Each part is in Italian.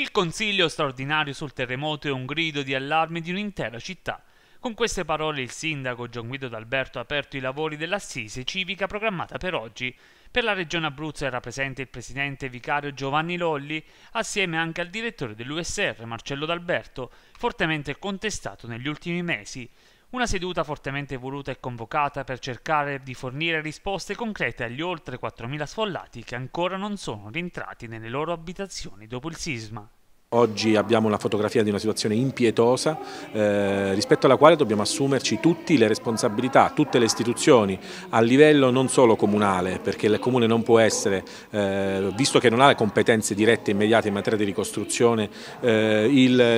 Il consiglio straordinario sul terremoto è un grido di allarme di un'intera città. Con queste parole il sindaco Gian Guido D'Alberto ha aperto i lavori dell'assise civica programmata per oggi. Per la regione Abruzzo era presente il presidente vicario Giovanni Lolli, assieme anche al direttore dell'USR Marcello D'Alberto, fortemente contestato negli ultimi mesi. Una seduta fortemente voluta e convocata per cercare di fornire risposte concrete agli oltre 4.000 sfollati che ancora non sono rientrati nelle loro abitazioni dopo il sisma. Oggi abbiamo la fotografia di una situazione impietosa eh, rispetto alla quale dobbiamo assumerci tutte le responsabilità, tutte le istituzioni a livello non solo comunale perché il comune non può essere, eh, visto che non ha le competenze dirette e immediate in materia di ricostruzione, eh,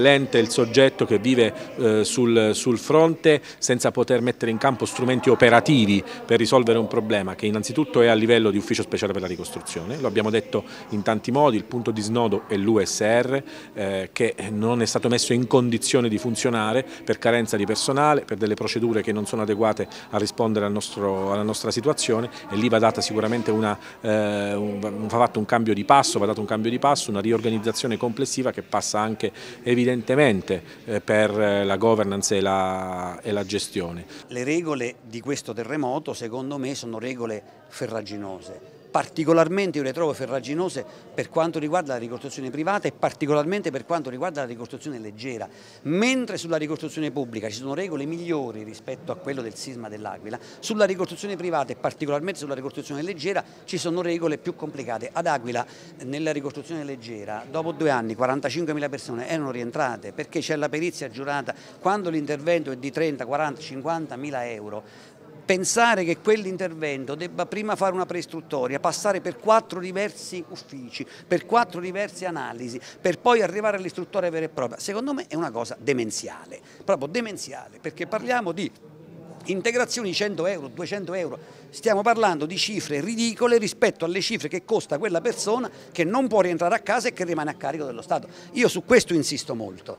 l'ente, il soggetto che vive eh, sul, sul, fronte senza poter mettere in campo strumenti operativi per risolvere un problema che innanzitutto è a livello di ufficio speciale per la ricostruzione, lo abbiamo detto in tanti modi, il punto di snodo è l'USR, eh, che non è stato messo in condizione di funzionare per carenza di personale, per delle procedure che non sono adeguate a rispondere al nostro, alla nostra situazione e lì va data sicuramente una, eh, un, va fatto un cambio di passo, va dato un cambio di passo, una riorganizzazione complessiva che passa anche evidentemente eh, per eh, la governance e la, e la gestione. Le regole di questo terremoto secondo me sono regole ferraginose particolarmente io le trovo ferraginose per quanto riguarda la ricostruzione privata e particolarmente per quanto riguarda la ricostruzione leggera, mentre sulla ricostruzione pubblica ci sono regole migliori rispetto a quello del sisma dell'Aquila, sulla ricostruzione privata e particolarmente sulla ricostruzione leggera ci sono regole più complicate. Ad Aquila nella ricostruzione leggera dopo due anni 45.000 persone erano rientrate perché c'è la perizia giurata, quando l'intervento è di 30, 40, 50 mila euro pensare che quell'intervento debba prima fare una preistruttoria, passare per quattro diversi uffici, per quattro diverse analisi, per poi arrivare all'istruttoria vera e propria, secondo me è una cosa demenziale, proprio demenziale, perché parliamo di integrazioni 100 euro, 200 euro, stiamo parlando di cifre ridicole rispetto alle cifre che costa quella persona che non può rientrare a casa e che rimane a carico dello Stato. Io su questo insisto molto.